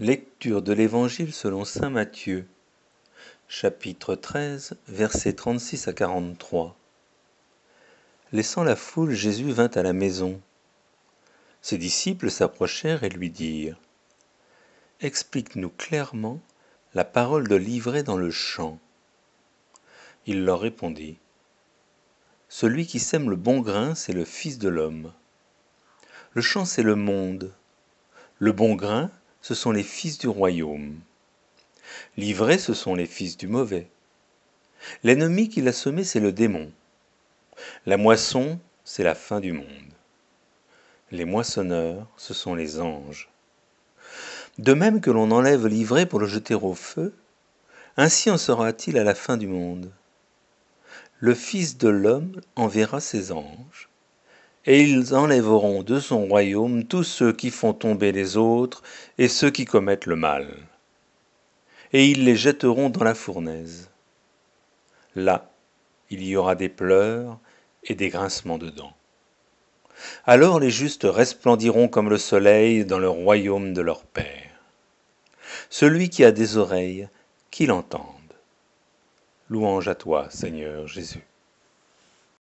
Lecture de l'Évangile selon Saint Matthieu chapitre 13 versets 36 à 43 Laissant la foule, Jésus vint à la maison. Ses disciples s'approchèrent et lui dirent Explique-nous clairement la parole de l'ivraie dans le champ. Il leur répondit Celui qui sème le bon grain, c'est le Fils de l'homme. Le champ, c'est le monde. Le bon grain, ce sont les fils du royaume. L'ivré, ce sont les fils du mauvais. L'ennemi qui l'a semé, c'est le démon. La moisson, c'est la fin du monde. Les moissonneurs, ce sont les anges. De même que l'on enlève l'ivré pour le jeter au feu, ainsi en sera-t-il à la fin du monde. Le Fils de l'homme enverra ses anges, et ils enlèveront de son royaume tous ceux qui font tomber les autres et ceux qui commettent le mal. Et ils les jetteront dans la fournaise. Là, il y aura des pleurs et des grincements de dents. Alors les justes resplendiront comme le soleil dans le royaume de leur Père. Celui qui a des oreilles, qu'il entende. Louange à toi, Seigneur Jésus.